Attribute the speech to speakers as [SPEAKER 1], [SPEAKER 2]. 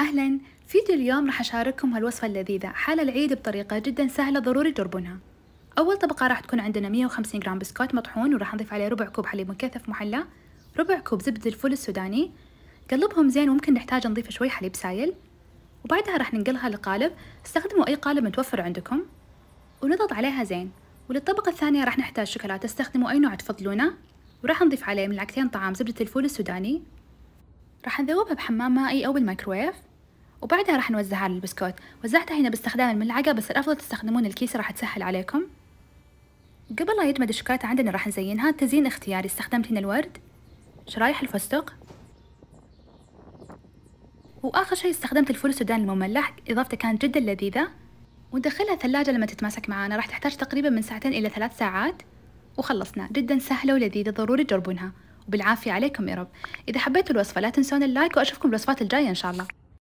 [SPEAKER 1] أهلا فيديو اليوم راح أشارككم هالوصفة اللذيذة حال العيد بطريقة جدا سهلة ضروري تجربونها أول طبقة راح تكون عندنا 150 جرام بسكوت مطحون وراح نضيف عليه ربع كوب حليب مكثف محلى ربع كوب زبدة الفول السوداني قلبهم زين وممكن نحتاج نضيف شوي حليب سايل وبعدها راح ننقلها لقالب استخدموا أي قالب متوفر عندكم ونضغط عليها زين وللطبقة الثانية راح نحتاج شوكولاتة استخدموا أي نوع تفضلونه وراح نضيف عليه ملعقتين طعام زبدة الفول السوداني راح نذوبها بحمام مائي أو بالمايكرويف وبعدها راح نوزعها على البسكوت وزعتها هنا باستخدام الملعقة بس الأفضل تستخدمون الكيس راح تسهل عليكم قبل لا يجمد الشوكولاتة عندنا راح نزينها تزيين اختياري استخدمت هنا الورد شرايح الفستق وآخر شي استخدمت الفول السوداني المملح إضافته كانت جدا لذيذة وندخلها الثلاجة لما تتماسك معانا راح تحتاج تقريبا من ساعتين إلى ثلاث ساعات وخلصنا جدا سهلة ولذيذة ضروري تجربونها وبالعافية عليكم يا رب إذا حبيتوا الوصفة لا تنسون اللايك وأشوفكم بالوصفات الجاية إن شاء الله